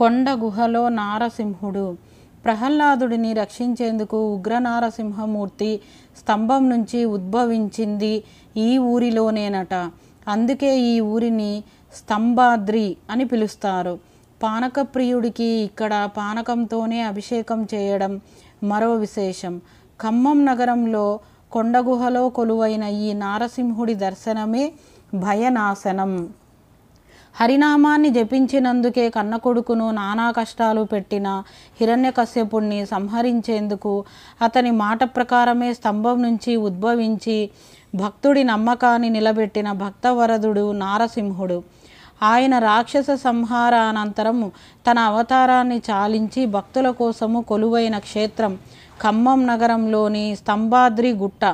కొండ గుహలో నారసింహుడు ప్రహ్లాదుడిని రక్షించేందుకు ఉగ్ర నారసింహమూర్తి స్తంభం నుంచి ఉద్భవించింది ఈ ఊరిలోనేనట అందుకే ఈ ఊరిని స్తంభాద్రి అని పిలుస్తారు పానకప్రియుడికి ఇక్కడ పానకంతోనే అభిషేకం చేయడం మరో విశేషం ఖమ్మం నగరంలో కొండగుహలో కొలువైన ఈ నారసింహుడి దర్శనమే భయనాశనం హరినామాన్ని జపించినందుకే కన్న కొడుకును నానా కష్టాలు పెట్టిన హిరణ్యకశ్యపుణ్ణి సంహరించేందుకు అతని మాట ప్రకారమే స్తంభం నుంచి ఉద్భవించి భక్తుడి నమ్మకాన్ని నిలబెట్టిన భక్తవరదుడు నారసింహుడు ఆయన రాక్షస సంహారానంతరం తన అవతారాన్ని చాలించి భక్తుల కోసము కొలువైన క్షేత్రం ఖమ్మం నగరంలోని స్తంభాద్రి గుట్ట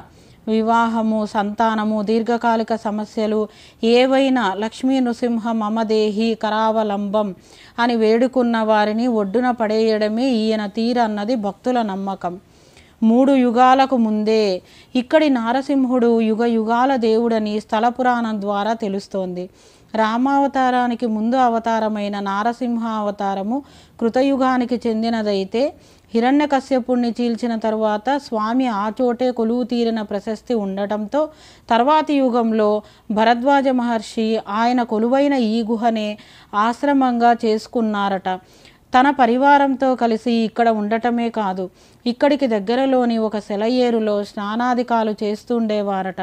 వివాహము సంతానము దీర్ఘకాలిక సమస్యలు ఏవైనా లక్ష్మీ నృసింహ మమదేహి కరావలంబం అని వేడుకున్న వారిని ఒడ్డున పడేయడమే ఈయన తీరన్నది భక్తుల నమ్మకం మూడు యుగాలకు ముందే ఇక్కడి నారసింహుడు యుగ యుగాల దేవుడని స్థల పురాణం ద్వారా తెలుస్తోంది రామావతారానికి ముందు అవతారమైన నారసింహ అవతారము కృతయుగానికి చెందినదైతే హిరణ్యకశ్యపుణ్ణి చీల్చిన తరువాత స్వామి ఆ చోటే కొలువు తీరిన ప్రశస్తి ఉండటంతో తర్వాతి యుగంలో భరద్వాజ మహర్షి ఆయన కొలువైన ఈ గుహనే ఆశ్రమంగా చేసుకున్నారట తన పరివారంతో కలిసి ఇక్కడ ఉండటమే కాదు ఇక్కడికి దగ్గరలోని ఒక సెలయేరులో స్నానాధికాలు చేస్తుండేవారట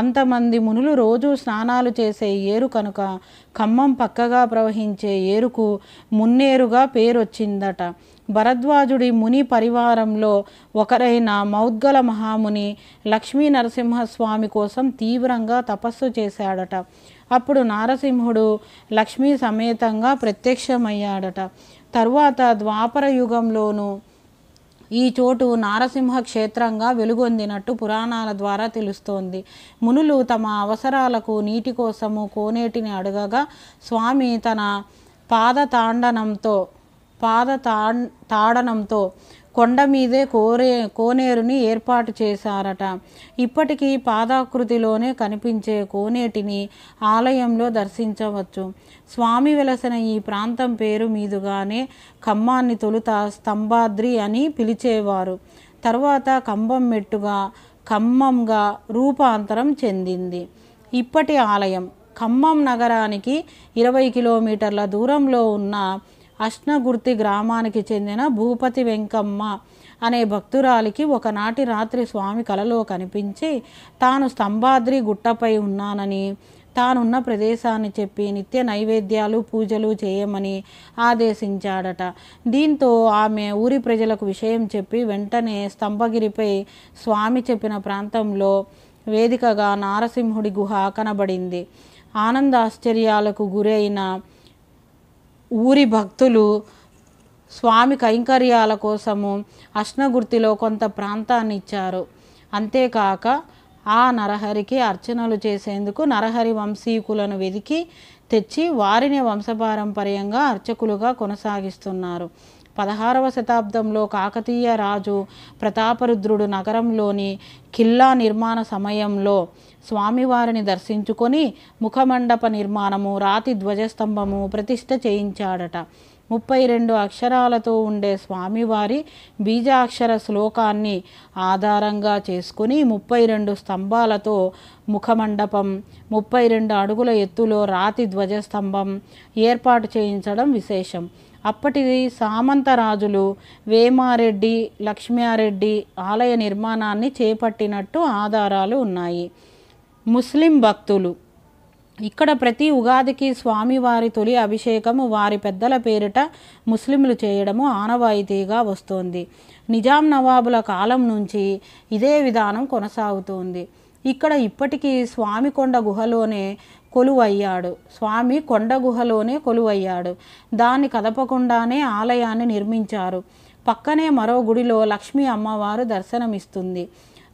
అంతమంది మునులు రోజు స్నానాలు చేసే ఏరు కనుక ఖమ్మం పక్కగా ప్రవహించే ఏరుకు మున్నేరుగా పేరొచ్చిందట భరద్వాజుడి ముని పరివారంలో ఒకరైన మౌద్గల మహాముని లక్ష్మీ నరసింహస్వామి కోసం తీవ్రంగా తపస్సు చేశాడట అప్పుడు నారసింహుడు లక్ష్మీ సమేతంగా ప్రత్యక్షమయ్యాడట తరువాత ద్వాపర యుగంలోనూ ఈ చోటు నారసింహ క్షేత్రంగా వెలుగొందినట్టు పురాణాల ద్వారా తెలుస్తోంది మునులు తమ అవసరాలకు నీటి కోసము కోనేటిని అడగగా స్వామి తన పాదతాండనంతో పాద తాడనంతో కొండ మీదే కోరే కోనేరుని ఏర్పాటు చేశారట ఇప్పటికీ పాదాకృతిలోనే కనిపించే కోనేటిని ఆలయంలో దర్శించవచ్చు స్వామి వెలసిన ఈ ప్రాంతం పేరు మీదుగానే ఖమ్మాన్ని తొలుత స్తంభాద్రి అని పిలిచేవారు తర్వాత కంబం మెట్టుగా ఖమ్మంగా రూపాంతరం చెందింది ఇప్పటి ఆలయం ఖమ్మం నగరానికి ఇరవై కిలోమీటర్ల దూరంలో ఉన్న అష్ణగుర్తి గ్రామానికి చెందిన భూపతి వెంకమ్మ అనే భక్తురాలికి ఒకనాటి రాత్రి స్వామి కలలో కనిపించి తాను స్తంభాద్రి గుట్టపై ఉన్నానని తానున్న ప్రదేశాన్ని చెప్పి నిత్య నైవేద్యాలు పూజలు చేయమని ఆదేశించాడట దీంతో ఆమె ఊరి ప్రజలకు విషయం చెప్పి వెంటనే స్తంభగిరిపై స్వామి చెప్పిన ప్రాంతంలో వేదికగా నారసింహుడి గుహ కనబడింది ఆనందాశ్చర్యాలకు గురైన ఊరి భక్తులు స్వామి కైంకర్యాల కోసము అష్ణగుర్తిలో కొంత ప్రాంతాన్ని ఇచ్చారు అంతేకాక ఆ నరహరికి అర్చనలు చేసేందుకు నరహరి వంశీకులను వెతికి తెచ్చి వారిని వంశపారంపర్యంగా అర్చకులుగా కొనసాగిస్తున్నారు పదహారవ శతాబ్దంలో కాకతీయ రాజు ప్రతాపరుద్రుడు నగరంలోని ఖిల్లా నిర్మాణ సమయంలో స్వామివారిని దర్శించుకొని ముఖమండప నిర్మాణము రాతి ధ్వజస్తంభము ప్రతిష్ఠ చేయించాడట ముప్పై రెండు అక్షరాలతో ఉండే స్వామివారి బీజాక్షర శ్లోకాన్ని ఆధారంగా చేసుకుని ముప్పై రెండు స్తంభాలతో ముఖమండపం ముప్పై రెండు అడుగుల ఎత్తులో రాతి ధ్వజస్తంభం ఏర్పాటు చేయించడం విశేషం అప్పటి సామంతరాజులు వేమారెడ్డి లక్ష్మారెడ్డి ఆలయ నిర్మాణాన్ని చేపట్టినట్టు ఆధారాలు ఉన్నాయి ముస్లిం భక్తులు ఇక్కడ ప్రతి ఉగాదికి స్వామివారి తొలి అభిషేకము వారి పెద్దల పేరిట ముస్లింలు చేయడము ఆనవాయితీగా వస్తోంది నిజాం నవాబుల కాలం నుంచి ఇదే విధానం కొనసాగుతోంది ఇక్కడ ఇప్పటికీ స్వామి కొండ గుహలోనే కొలువయ్యాడు స్వామి కొండ గుహలోనే కొలువయ్యాడు దాన్ని కదపకుండానే ఆలయాన్ని నిర్మించారు పక్కనే మరో గుడిలో లక్ష్మీ అమ్మవారు దర్శనమిస్తుంది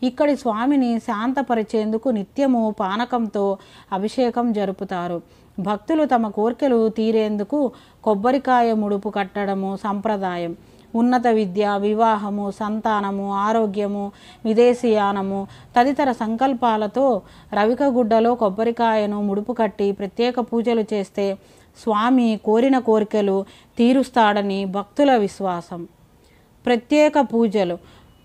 ఇక్కడి స్వామిని శాంతపరిచేందుకు నిత్యము పానకంతో అభిషేకం జరుపుతారు భక్తులు తమ కోరికలు తీరేందుకు కొబ్బరికాయ ముడుపు కట్టడము సంప్రదాయం ఉన్నత విద్య వివాహము సంతానము ఆరోగ్యము విదేశీయానము తదితర సంకల్పాలతో రవికగుడ్డలో కొబ్బరికాయను ముడుపు కట్టి ప్రత్యేక పూజలు చేస్తే స్వామి కోరిన కోరికలు తీరుస్తాడని భక్తుల విశ్వాసం ప్రత్యేక పూజలు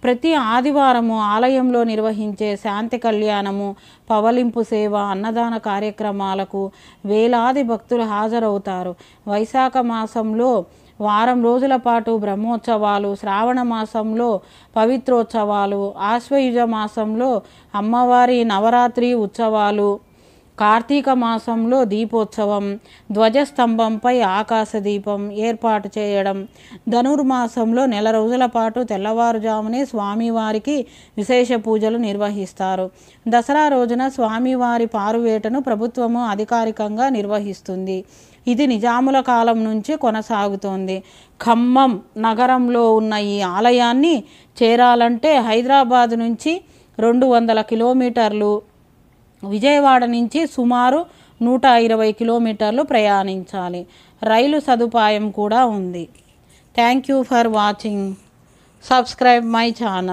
ప్రతి ఆదివారము ఆలయంలో నిర్వహించే శాంతి కళ్యాణము పవలింపు సేవ అన్నదాన కార్యక్రమాలకు వేలాది భక్తులు హాజరవుతారు వైశాఖ మాసంలో వారం రోజుల పాటు బ్రహ్మోత్సవాలు శ్రావణ మాసంలో పవిత్రోత్సవాలు ఆశ్వయుజ మాసంలో అమ్మవారి నవరాత్రి ఉత్సవాలు కార్తీక మాసంలో దీపోత్సవం ధ్వజస్తంభంపై ఆకాశదీపం ఏర్పాటు చేయడం ధనుర్మాసంలో నెల రోజుల పాటు తెల్లవారుజామునే స్వామివారికి విశేష పూజలు నిర్వహిస్తారు దసరా రోజున స్వామివారి పారువేటను ప్రభుత్వము అధికారికంగా నిర్వహిస్తుంది ఇది నిజాముల కాలం నుంచి కొనసాగుతోంది ఖమ్మం నగరంలో ఉన్న ఈ ఆలయాన్ని చేరాలంటే హైదరాబాద్ నుంచి రెండు వందల కిలోమీటర్లు విజయవాడ నుంచి సుమారు నూట ఇరవై కిలోమీటర్లు ప్రయాణించాలి రైలు సదుపాయం కూడా ఉంది thank you for watching subscribe my channel